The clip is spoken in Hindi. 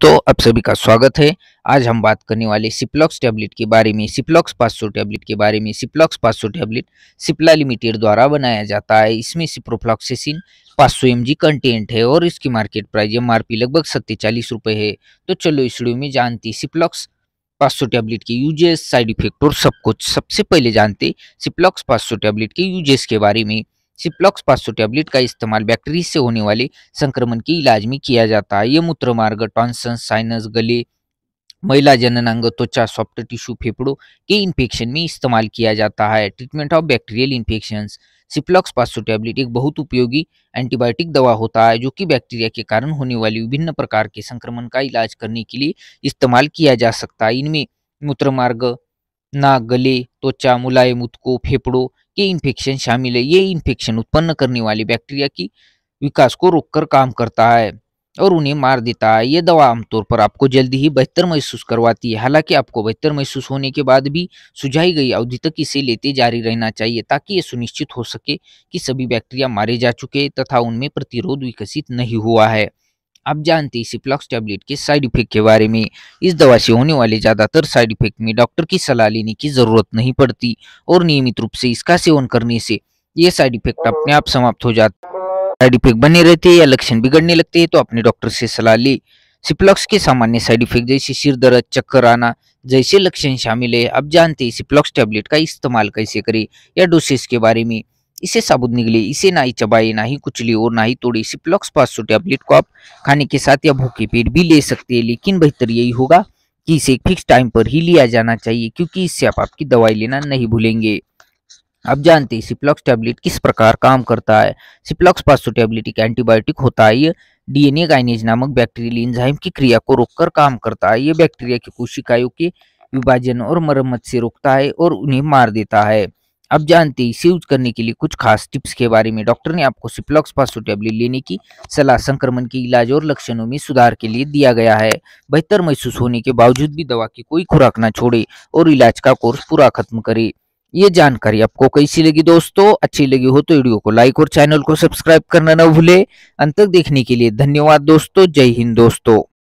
दोस्तों आप सभी का स्वागत है आज हम बात करने वाले सिप्लॉक्स टैबलेट के बारे में सिप्लॉक्स सौ टैबलेट के बारे में सिप्लॉक्स सौ टैबलेट सिप्ला लिमिटेड द्वारा बनाया जाता है इसमें सिप्रोफ्लॉक्सेसिन 500 सौ कंटेंट है और इसकी मार्केट प्राइस एम आर लगभग सत्तेचालीस रुपये है तो चलो इस वीडियो में जानती सिप्लॉक्स सौ टैबलेट के यूजेस साइड इफेक्ट और सब कुछ सबसे पहले जानते सिप्लॉक्स पाँच सौ टैबलेट के यूजेस के बारे में सिप्लॉक्स पाँच टैबलेट का इस्तेमाल बैक्टीरिया से होने वाले संक्रमण के इलाज में किया जाता है यह मूत्र मार्ग टॉन्सन साइनस गले महिला जननांग त्वचा सॉफ्ट टिश्यू फेफड़ों के इन्फेक्शन में इस्तेमाल किया जाता है treatment of bacterial infection Ciplox पाँच टैबलेट एक बहुत उपयोगी एंटीबायोटिक दवा होता है जो कि बैक्टीरिया के कारण होने वाली विभिन्न प्रकार के संक्रमण का इलाज करने के लिए इस्तेमाल किया जा सकता है इनमें मूत्र मार्ग नाक गले त्वचा तो मुलायम उत्को फेफड़ो के इन्फेक्शन शामिल है ये इन्फेक्शन उत्पन्न करने वाली बैक्टीरिया की विकास को रोककर काम करता है और उन्हें मार देता है ये दवा आमतौर पर आपको जल्दी ही बेहतर महसूस करवाती है हालांकि आपको बेहतर महसूस होने के बाद भी सुझाई गई अवधि तक इसे लेते जारी रहना चाहिए ताकि ये सुनिश्चित हो सके कि सभी बैक्टीरिया मारे जा चुके तथा उनमें प्रतिरोध विकसित नहीं हुआ है आप जानते हैं सिप्लॉक्स टैबलेट के साइड इफेक्ट के बारे में इस दवा से होने वाले ज़्यादातर साइड इफेक्ट में डॉक्टर की सलाह लेने की ज़रूरत नहीं पड़ती और नियमित रूप से इसका सेवन करने से ये साइड इफेक्ट अपने आप समाप्त हो जाते साइड इफेक्ट बने रहते हैं या लक्षण बिगड़ने लगते हैं तो अपने डॉक्टर से सलाह ले सिप्लॉक्स के सामान्य साइड इफेक्ट जैसे सिर दर्द चक्कर आना जैसे लक्षण शामिल है आप जानते हैं सिप्लॉक्स टैबलेट का इस्तेमाल कैसे करें या डोसेस के बारे में इसे साबुत निकले इसे ना ही चबाए ना ही कुचली और ना ही तोड़े सिप्लॉक्स पास्टो टैबलेट को आप खाने के साथ या भूखे पेट भी ले सकते हैं लेकिन बेहतर यही होगा कि इसे एक फिक्स टाइम पर ही लिया जाना चाहिए क्योंकि इससे आप आपकी दवाई लेना नहीं भूलेंगे आप जानते हैं सिप्लॉक्स टैबलेट किस प्रकार काम करता है सिप्लॉक्स पास टैबलेट एक एंटीबायोटिक होता है ये डीएनए गाइनेज नामक बैक्टीरियल इंजाइम की क्रिया को रोककर काम करता है ये बैक्टीरिया की कोशिकाओं के विभाजन और मरम्मत से रोकता है और उन्हें मार देता है अब जानते हैं इसे यूज करने के लिए कुछ खास टिप्स के बारे में डॉक्टर ने आपको सिप्लॉक्स पासो टैबलेट लेने की सलाह संक्रमण के इलाज और लक्षणों में सुधार के लिए दिया गया है बेहतर महसूस होने के बावजूद भी दवा की कोई खुराक ना छोड़े और इलाज का कोर्स पूरा खत्म करे ये जानकारी आपको कैसी लगी दोस्तों अच्छी लगी हो तो वीडियो को लाइक और चैनल को सब्सक्राइब करना न भूले अंत तक देखने के लिए धन्यवाद दोस्तों जय हिंद दोस्तों